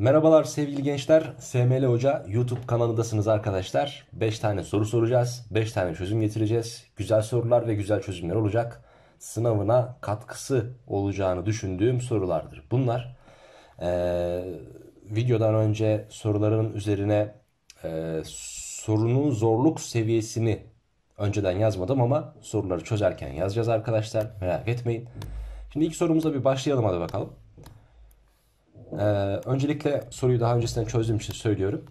Merhabalar sevgili gençler. SML Hoca YouTube kanalındasınız arkadaşlar. 5 tane soru soracağız. 5 tane çözüm getireceğiz. Güzel sorular ve güzel çözümler olacak. Sınavına katkısı olacağını düşündüğüm sorulardır. Bunlar ee, videodan önce soruların üzerine e, sorunun zorluk seviyesini önceden yazmadım ama soruları çözerken yazacağız arkadaşlar. Merak etmeyin. Şimdi ilk sorumuza bir başlayalım hadi bakalım. Ee, öncelikle soruyu daha öncesinden çözdüğüm için söylüyorum.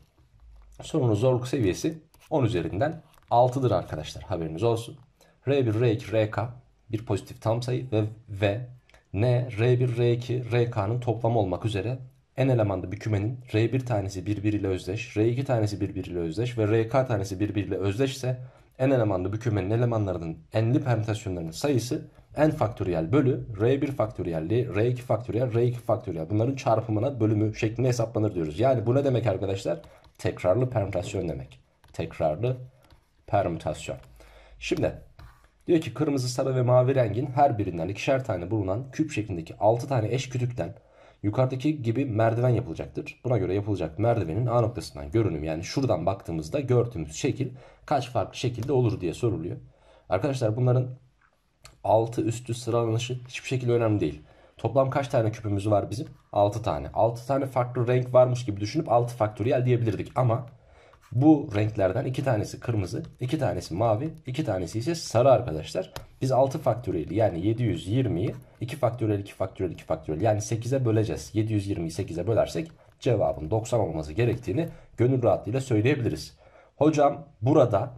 Sorunun zorluk seviyesi 10 üzerinden 6'dır arkadaşlar haberiniz olsun. R1, R2, RK bir pozitif tam sayı ve, v, N, R1, R2, RK'nın toplamı olmak üzere en elemanda bir kümenin R1 tanesi birbiriyle özdeş, R2 tanesi birbiriyle özdeş ve RK tanesi birbiriyle özdeş ise en elemanda bir kümenin elemanlarının enli permütasyonlarının sayısı n faktöriyel bölü r1 faktöriyelli, r2 faktöriyel, r2 faktöriyel bunların çarpımına bölümü şeklinde hesaplanır diyoruz. Yani bu ne demek arkadaşlar? Tekrarlı permütasyon demek. Tekrarlı permütasyon. Şimdi diyor ki kırmızı, sarı ve mavi rengin her birinden ikişer tane bulunan küp şeklindeki 6 tane eş kütükten yukarıdaki gibi merdiven yapılacaktır. Buna göre yapılacak merdivenin A noktasından görünüm yani şuradan baktığımızda gördüğümüz şekil kaç farklı şekilde olur diye soruluyor. Arkadaşlar bunların altı üstü sıralanışı hiçbir şekilde önemli değil. Toplam kaç tane küpümüz var bizim? 6 tane. 6 tane farklı renk varmış gibi düşünüp 6 faktöriyel diyebilirdik ama bu renklerden 2 tanesi kırmızı, 2 tanesi mavi, 2 tanesi ise sarı arkadaşlar. Biz 6 faktöriyeli yani 720'yi 2 faktöriyel 2 faktöriyel 2 faktöriyel yani 8'e böleceğiz. 720'yi 8'e bölersek cevabın 90 olması gerektiğini gönül rahatlığıyla söyleyebiliriz. Hocam burada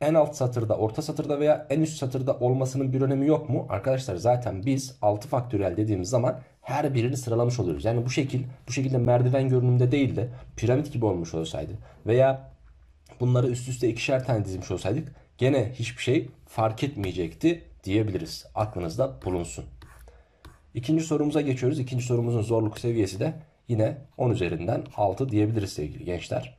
en alt satırda, orta satırda veya en üst satırda olmasının bir önemi yok mu? Arkadaşlar zaten biz 6 faktöriyel dediğimiz zaman her birini sıralamış oluyoruz. Yani bu şekil, bu şekilde merdiven görünümde değil de piramit gibi olmuş olsaydı veya bunları üst üste ikişer tane dizmiş olsaydık gene hiçbir şey fark etmeyecekti diyebiliriz. Aklınızda bulunsun. İkinci sorumuza geçiyoruz. İkinci sorumuzun zorluk seviyesi de yine 10 üzerinden 6 diyebiliriz sevgili gençler.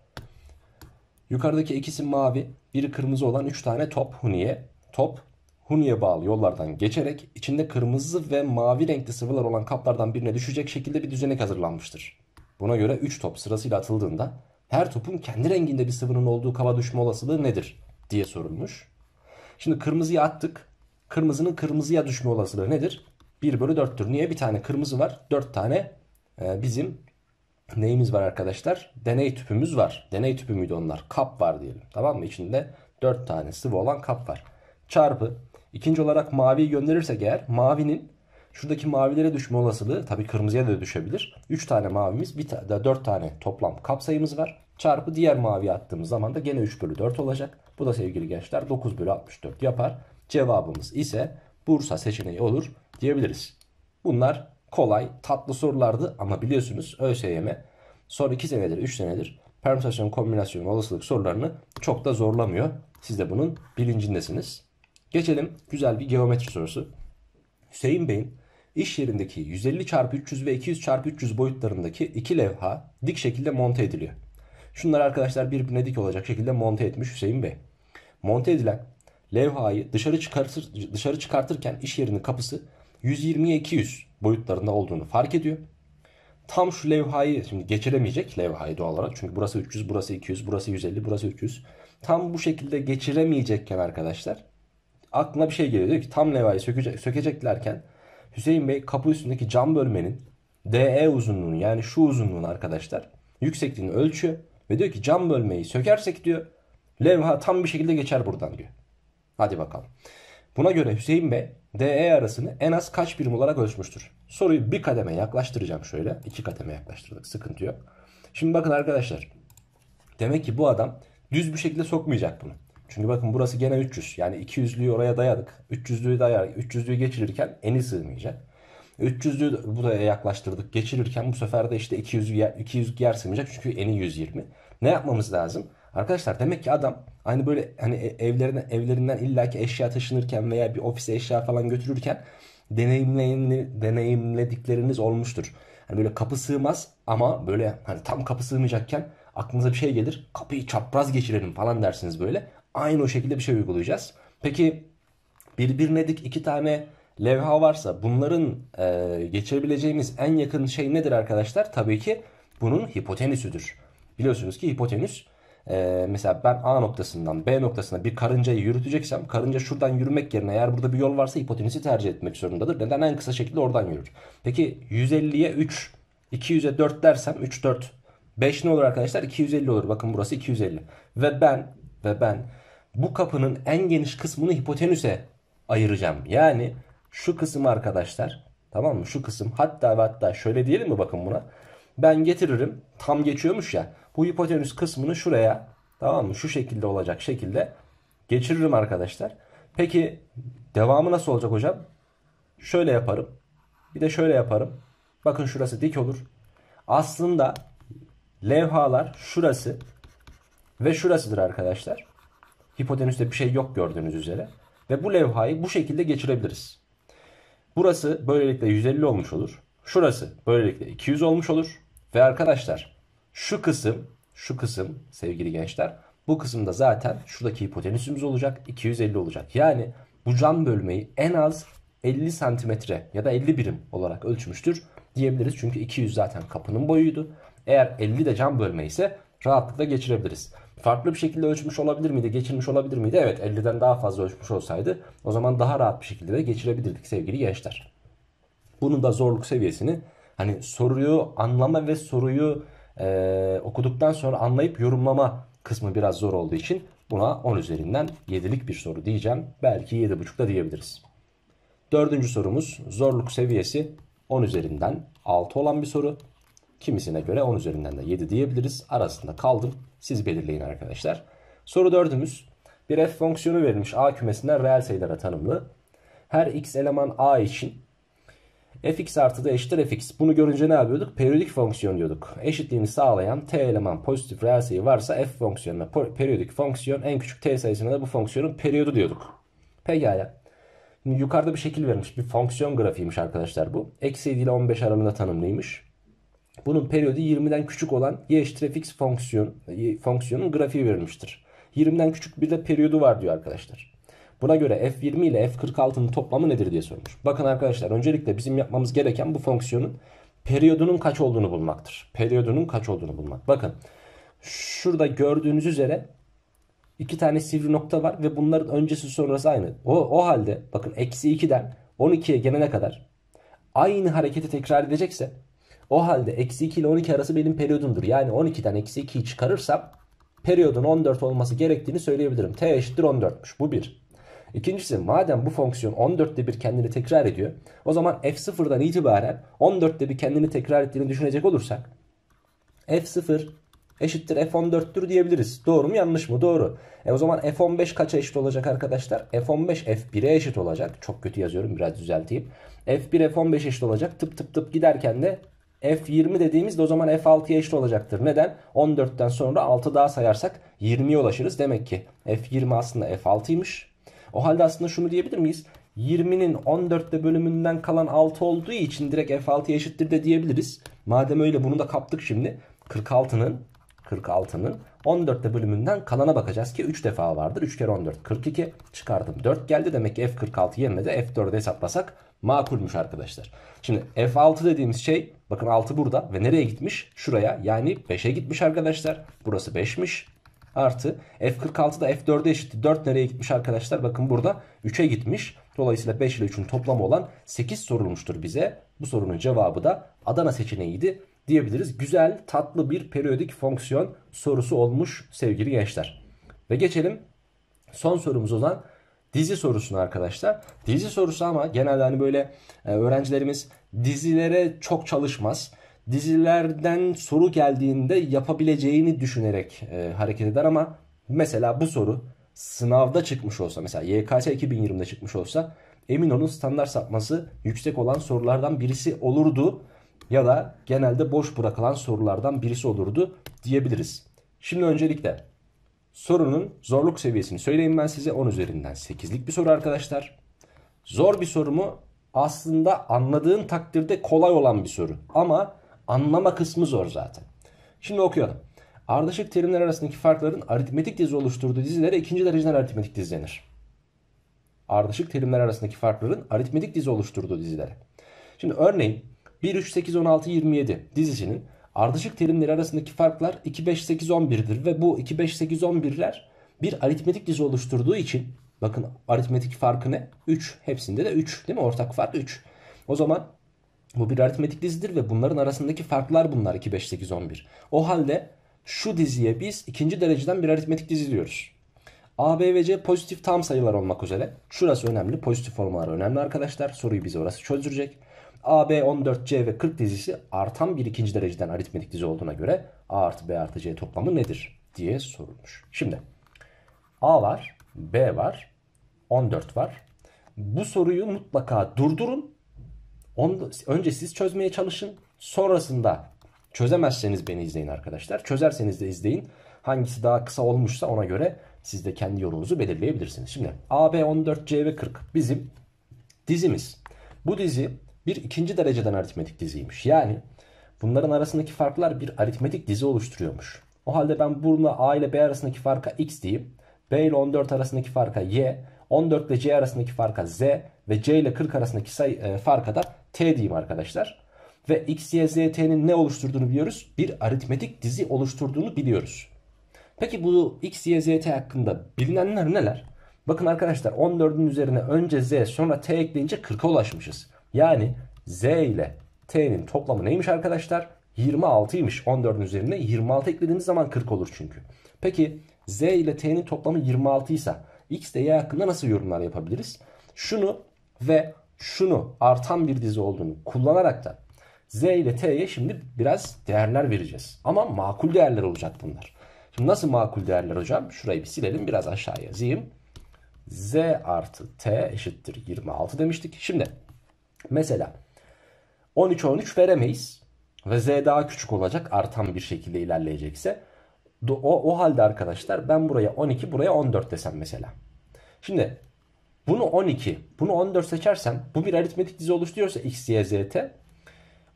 Yukarıdaki ikisi mavi, biri kırmızı olan 3 tane top Huni'ye. Top Huni'ye bağlı yollardan geçerek içinde kırmızı ve mavi renkli sıvılar olan kaplardan birine düşecek şekilde bir düzenek hazırlanmıştır. Buna göre 3 top sırasıyla atıldığında her topun kendi renginde bir sıvının olduğu kaba düşme olasılığı nedir diye sorulmuş. Şimdi kırmızıya attık. Kırmızının kırmızıya düşme olasılığı nedir? 1 bölü 4'tür. Niye? Bir tane kırmızı var. 4 tane e, bizim neyimiz var arkadaşlar? Deney tüpümüz var. Deney tüpü müydü onlar? Kap var diyelim. Tamam mı? İçinde 4 tane sıvı olan kap var. Çarpı. İkinci olarak maviyi gönderirsek eğer mavinin şuradaki mavilere düşme olasılığı tabii kırmızıya da düşebilir. 3 tane mavimiz, bir ta 4 tane toplam kap sayımız var. Çarpı diğer mavi attığımız zaman da gene 3 bölü 4 olacak. Bu da sevgili gençler 9 bölü 64 yapar. Cevabımız ise Bursa seçeneği olur diyebiliriz. Bunlar kolay, tatlı sorulardı ama biliyorsunuz ÖSYM son 2 senedir, 3 senedir permütasyon kombinasyon olasılık sorularını çok da zorlamıyor. Siz de bunun bilincindesiniz. Geçelim güzel bir geometri sorusu. Hüseyin Bey'in iş yerindeki 150 çarpı 300 ve 200 çarpı 300 boyutlarındaki iki levha dik şekilde monte ediliyor. Şunlar arkadaşlar birbirine dik olacak şekilde monte etmiş Hüseyin Bey. Monte edilen levhayı dışarı çıkartır, dışarı çıkartırken iş yerinin kapısı 120'ye 200 boyutlarında olduğunu fark ediyor. Tam şu levhayı şimdi geçiremeyecek levhayı doğal olarak. Çünkü burası 300, burası 200, burası 150, burası 300. Tam bu şekilde geçiremeyecekken arkadaşlar aklına bir şey geliyor. Diyor ki tam levhayı sökecek, sökeceklerken Hüseyin Bey kapı üstündeki cam bölmenin DE uzunluğunu yani şu uzunluğunu arkadaşlar yüksekliğini ölçüyor. Ve diyor ki cam bölmeyi sökersek diyor levha tam bir şekilde geçer buradan diyor. Hadi bakalım. Buna göre Hüseyin Bey DE arasını en az kaç birim olarak ölçmüştür? Soruyu bir kademe yaklaştıracağım şöyle. iki kademe yaklaştırdık. Sıkıntı yok. Şimdi bakın arkadaşlar. Demek ki bu adam düz bir şekilde sokmayacak bunu. Çünkü bakın burası gene 300. Yani 200'lüyü oraya dayadık. 300'lüyü dayar, 300'lüyü geçirirken eni sığmayacak. 300'lüyü buraya yaklaştırdık. Geçirirken bu sefer de işte 200 200 yer sığmayacak çünkü eni 120. Ne yapmamız lazım? Arkadaşlar demek ki adam aynı böyle hani e, evlerine evlerinden illaki eşya taşınırken veya bir ofise eşya falan götürürken deneyimledikleriniz olmuştur. Hani böyle kapı sığmaz ama böyle hani tam kapı sığmayacakken aklınıza bir şey gelir. Kapıyı çapraz geçirelim falan dersiniz böyle. Aynı o şekilde bir şey uygulayacağız. Peki birbirine dik iki tane levha varsa bunların e, geçirebileceğimiz en yakın şey nedir arkadaşlar? Tabii ki bunun hipotenüsüdür. Biliyorsunuz ki hipotenüs e, mesela ben A noktasından B noktasına bir karıncayı yürüteceksem karınca şuradan yürümek yerine eğer burada bir yol varsa hipotenüsü tercih etmek zorundadır. Neden? En kısa şekilde oradan yürür. Peki 150'ye 3, 200'e 4 dersem 3, 4, 5 ne olur arkadaşlar? 250 olur. Bakın burası 250. Ve ben ve ben bu kapının en geniş kısmını hipotenüse ayıracağım. Yani şu kısım arkadaşlar tamam mı? Şu kısım hatta ve hatta şöyle diyelim mi bakın buna. Ben getiririm tam geçiyormuş ya bu hipotenüs kısmını şuraya tamam mı? Şu şekilde olacak şekilde geçiririm arkadaşlar. Peki devamı nasıl olacak hocam? Şöyle yaparım. Bir de şöyle yaparım. Bakın şurası dik olur. Aslında levhalar şurası ve şurasıdır arkadaşlar. Hipotenüste bir şey yok gördüğünüz üzere. Ve bu levhayı bu şekilde geçirebiliriz. Burası böylelikle 150 olmuş olur. Şurası böylelikle 200 olmuş olur. Ve arkadaşlar şu kısım, şu kısım sevgili gençler. Bu kısımda zaten şuradaki hipotenüsümüz olacak. 250 olacak. Yani bu cam bölmeyi en az 50 santimetre ya da 50 birim olarak ölçmüştür diyebiliriz. Çünkü 200 zaten kapının boyuydu. Eğer 50 de cam bölme ise rahatlıkla geçirebiliriz. Farklı bir şekilde ölçmüş olabilir miydi? Geçirmiş olabilir miydi? Evet 50'den daha fazla ölçmüş olsaydı o zaman daha rahat bir şekilde de geçirebilirdik sevgili gençler. Bunun da zorluk seviyesini hani soruyu anlama ve soruyu e, okuduktan sonra anlayıp yorumlama kısmı biraz zor olduğu için buna 10 üzerinden 7'lik bir soru diyeceğim. Belki 7,5 da diyebiliriz. Dördüncü sorumuz zorluk seviyesi 10 üzerinden 6 olan bir soru. Kimisine göre 10 üzerinden de 7 diyebiliriz. Arasında kaldım. Siz belirleyin arkadaşlar. Soru dördümüz. Bir f fonksiyonu verilmiş a kümesinden reel sayılara tanımlı. Her x eleman a için fx artı da eşittir fx. Bunu görünce ne yapıyorduk? Periyodik fonksiyon diyorduk. Eşitliğini sağlayan t eleman pozitif reel sayı varsa f fonksiyonuna periyodik fonksiyon en küçük t sayısına da bu fonksiyonun periyodu diyorduk. Pekala. Şimdi yukarıda bir şekil vermiş. Bir fonksiyon grafiğiymiş arkadaşlar bu. Eksi 7 ile 15 aralığında tanımlıymış. Bunun periyodu 20'den küçük olan y eşittir fx fonksiyon, fonksiyonun grafiği verilmiştir. 20'den küçük bir de periyodu var diyor arkadaşlar. Buna göre f20 ile f46'nın toplamı nedir diye sormuş. Bakın arkadaşlar öncelikle bizim yapmamız gereken bu fonksiyonun periyodunun kaç olduğunu bulmaktır. Periyodunun kaç olduğunu bulmak. Bakın şurada gördüğünüz üzere iki tane sivri nokta var ve bunların öncesi sonrası aynı. O, o halde bakın eksi 2'den 12'ye gelene kadar aynı hareketi tekrar edecekse o halde eksi 2 ile 12 arası benim periyodumdur. Yani 12'den eksi 2'yi çıkarırsam periyodun 14 olması gerektiğini söyleyebilirim. T eşittir 14'müş. Bu bir. İkincisi madem bu fonksiyon 14'te bir kendini tekrar ediyor. O zaman f0'dan itibaren 14'te bir kendini tekrar ettiğini düşünecek olursak f0 eşittir f14'tür diyebiliriz. Doğru mu yanlış mı? Doğru. E o zaman f15 kaça eşit olacak arkadaşlar? f15 f1'e eşit olacak. Çok kötü yazıyorum biraz düzelteyim. f1 f15 eşit olacak. Tıp tıp tıp giderken de F20 dediğimizde o zaman F6'ya eşit olacaktır. Neden? 14'ten sonra 6 daha sayarsak 20'ye ulaşırız. Demek ki F20 aslında F6'ymış. O halde aslında şunu diyebilir miyiz? 20'nin 14'te bölümünden kalan 6 olduğu için direkt f 6 eşittir de diyebiliriz. Madem öyle bunu da kaptık şimdi. 46'nın 46'nın 14'te bölümünden kalana bakacağız ki 3 defa vardır. 3 kere 14 42 çıkardım 4 geldi. Demek ki F46 yerine de F4'ü hesaplasak makulmuş arkadaşlar. Şimdi F6 dediğimiz şey bakın 6 burada ve nereye gitmiş? Şuraya yani 5'e gitmiş arkadaşlar. Burası 5'miş artı F46 da F4'e eşitti. 4 nereye gitmiş arkadaşlar? Bakın burada 3'e gitmiş. Dolayısıyla 5 ile 3'ün toplamı olan 8 sorulmuştur bize. Bu sorunun cevabı da Adana seçeneğiydi diyebiliriz. Güzel, tatlı bir periyodik fonksiyon sorusu olmuş sevgili gençler. Ve geçelim son sorumuz olan dizi sorusuna arkadaşlar. Dizi sorusu ama genelde hani böyle e, öğrencilerimiz dizilere çok çalışmaz dizilerden soru geldiğinde yapabileceğini düşünerek e, hareket eder ama mesela bu soru sınavda çıkmış olsa mesela YKS 2020'de çıkmış olsa emin olun standart sapması yüksek olan sorulardan birisi olurdu ya da genelde boş bırakılan sorulardan birisi olurdu diyebiliriz. Şimdi öncelikle sorunun zorluk seviyesini söyleyeyim ben size 10 üzerinden 8'lik bir soru arkadaşlar. Zor bir soru mu? Aslında anladığın takdirde kolay olan bir soru ama Anlama kısmı zor zaten. Şimdi okuyalım. Ardışık terimler arasındaki farkların aritmetik dizi oluşturduğu dizilere ikinci dereceden aritmetik dizi denir. Ardışık terimler arasındaki farkların aritmetik dizi oluşturduğu dizilere. Şimdi örneğin 1, 3, 8, 16, 27 dizisinin ardışık terimleri arasındaki farklar 2, 5, 8, 11'dir. Ve bu 2, 5, 8, 11'ler bir aritmetik dizi oluşturduğu için bakın aritmetik farkı ne? 3. Hepsinde de 3 değil mi? Ortak fark 3. O zaman bu bir aritmetik dizidir ve bunların arasındaki farklar bunlar 2, 5, 8, 11. O halde şu diziye biz ikinci dereceden bir aritmetik dizi diyoruz. A, B ve C pozitif tam sayılar olmak üzere. Şurası önemli. Pozitif formalar önemli arkadaşlar. Soruyu bize orası çözdürecek. A, B, 14, C ve 40 dizisi artan bir ikinci dereceden aritmetik dizi olduğuna göre A artı B artı C toplamı nedir diye sorulmuş. Şimdi A var, B var, 14 var. Bu soruyu mutlaka durdurun onu, önce siz çözmeye çalışın. Sonrasında çözemezseniz beni izleyin arkadaşlar. Çözerseniz de izleyin. Hangisi daha kısa olmuşsa ona göre siz de kendi yorumunuzu belirleyebilirsiniz. Şimdi AB 14, CB 40 bizim dizimiz. Bu dizi bir ikinci dereceden aritmetik diziymiş. Yani bunların arasındaki farklar bir aritmetik dizi oluşturuyormuş. O halde ben bununla A ile B arasındaki farka X diyeyim. B ile 14 arasındaki farka Y, 14 ile C arasındaki farka Z ve C ile 40 arasındaki sayı, e, farka da t diyeyim arkadaşlar. Ve x, y, z, t'nin ne oluşturduğunu biliyoruz. Bir aritmetik dizi oluşturduğunu biliyoruz. Peki bu x, y, z, t hakkında bilinenler neler? Bakın arkadaşlar 14'ün üzerine önce z sonra t ekleyince 40'a ulaşmışız. Yani z ile t'nin toplamı neymiş arkadaşlar? 26'ymış 14'ün üzerine 26 eklediğimiz zaman 40 olur çünkü. Peki z ile t'nin toplamı 26 ise x ile y hakkında nasıl yorumlar yapabiliriz? Şunu ve şunu artan bir dizi olduğunu kullanarak da Z ile T'ye şimdi biraz değerler vereceğiz. Ama makul değerler olacak bunlar. Şimdi nasıl makul değerler hocam? Şurayı bir silelim biraz aşağı yazayım. Z artı T eşittir 26 demiştik. Şimdi mesela 13 13 veremeyiz. Ve Z daha küçük olacak artan bir şekilde ilerleyecekse. O, o halde arkadaşlar ben buraya 12 buraya 14 desem mesela. Şimdi bunu 12, bunu 14 seçersem bu bir aritmetik dizi oluşturuyorsa x, y, z, t.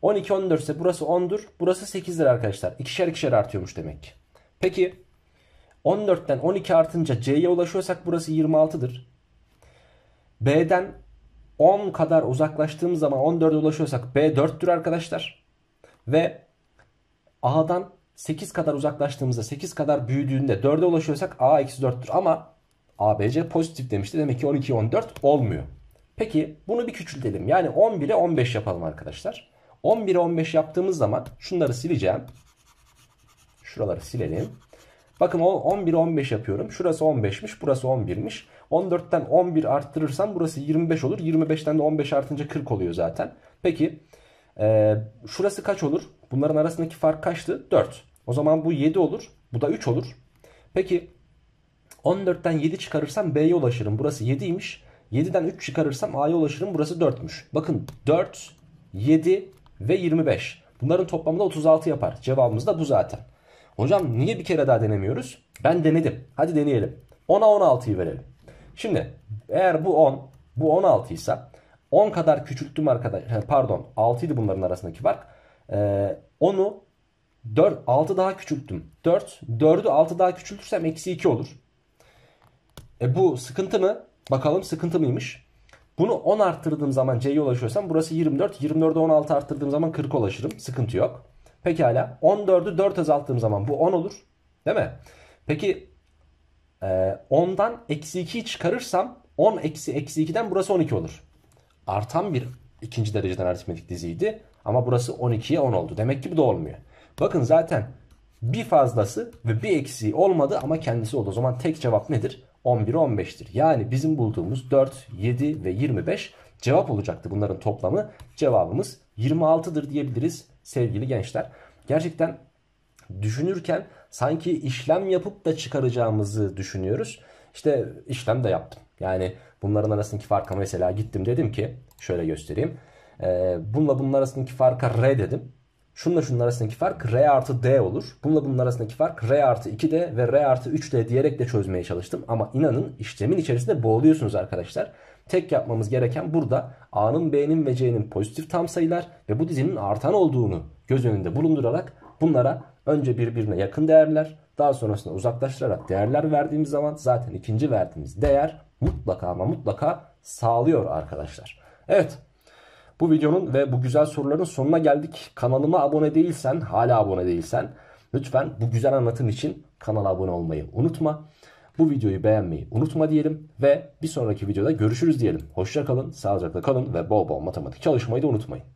12, 14 ise burası 10'dur. Burası 8'dir arkadaşlar. İkişer ikişer artıyormuş demek ki. Peki 14'ten 12 artınca c'ye ulaşıyorsak burası 26'dır. B'den 10 kadar uzaklaştığımız zaman 14'e ulaşıyorsak B 4'tür arkadaşlar. Ve A'dan 8 kadar uzaklaştığımızda 8 kadar büyüdüğünde 4'e ulaşıyorsak A eksi 4'tür. Ama ABC pozitif demişti. Demek ki 12, 14 olmuyor. Peki bunu bir küçültelim. Yani 11'e 15 yapalım arkadaşlar. 11'e 15 yaptığımız zaman şunları sileceğim. Şuraları silelim. Bakın o 11'e 15 yapıyorum. Şurası 15'miş, burası 11'miş. 14'ten 11 arttırırsam burası 25 olur. 25'ten de 15 artınca 40 oluyor zaten. Peki e, şurası kaç olur? Bunların arasındaki fark kaçtı? 4. O zaman bu 7 olur. Bu da 3 olur. Peki 14'ten 7 çıkarırsam B'ye ulaşırım. Burası 7'ymiş. 7'den 3 çıkarırsam A'ya ulaşırım. Burası 4'müş. Bakın 4, 7 ve 25. Bunların toplamı da 36 yapar. Cevabımız da bu zaten. Hocam niye bir kere daha denemiyoruz? Ben denedim. Hadi deneyelim. 10'a 16'yı verelim. Şimdi eğer bu 10, bu 16 ise 10 kadar küçülttüm arkadaş. Pardon 6 bunların arasındaki fark. Ee, 10'u 4, 6 daha küçülttüm. 4, 4'ü 6 daha küçültürsem eksi 2 olur. E bu sıkıntı mı? Bakalım sıkıntı mıymış? Bunu 10 arttırdığım zaman C'ye ulaşıyorsam burası 24. 24'e 16 arttırdığım zaman 40 ulaşırım. Sıkıntı yok. Pekala 14'ü 4 azalttığım zaman bu 10 olur. Değil mi? Peki 10'dan e, eksi 2'yi çıkarırsam 10 eksi eksi 2'den burası 12 olur. Artan bir ikinci dereceden aritmetik diziydi. Ama burası 12'ye 10 oldu. Demek ki bu da olmuyor. Bakın zaten bir fazlası ve bir eksiği olmadı ama kendisi oldu. O zaman tek cevap nedir? 11, 15'tir. Yani bizim bulduğumuz 4, 7 ve 25 cevap olacaktı bunların toplamı. Cevabımız 26'dır diyebiliriz sevgili gençler. Gerçekten düşünürken sanki işlem yapıp da çıkaracağımızı düşünüyoruz. İşte işlem de yaptım. Yani bunların arasındaki farka mesela gittim dedim ki şöyle göstereyim. Ee, bununla bunun arasındaki farka R dedim. Şununla şunun arasındaki fark R artı D olur. Bununla bunun arasındaki fark R artı 2D ve R artı 3D diyerek de çözmeye çalıştım. Ama inanın işlemin içerisinde boğuluyorsunuz arkadaşlar. Tek yapmamız gereken burada A'nın, B'nin ve C'nin pozitif tam sayılar ve bu dizinin artan olduğunu göz önünde bulundurarak bunlara önce birbirine yakın değerler daha sonrasında uzaklaştırarak değerler verdiğimiz zaman zaten ikinci verdiğimiz değer mutlaka ama mutlaka sağlıyor arkadaşlar. Evet bu videonun ve bu güzel soruların sonuna geldik. Kanalıma abone değilsen, hala abone değilsen lütfen bu güzel anlatım için kanala abone olmayı unutma. Bu videoyu beğenmeyi unutma diyelim ve bir sonraki videoda görüşürüz diyelim. Hoşça kalın, sağlıcakla kalın ve bol bol matematik çalışmayı da unutmayın.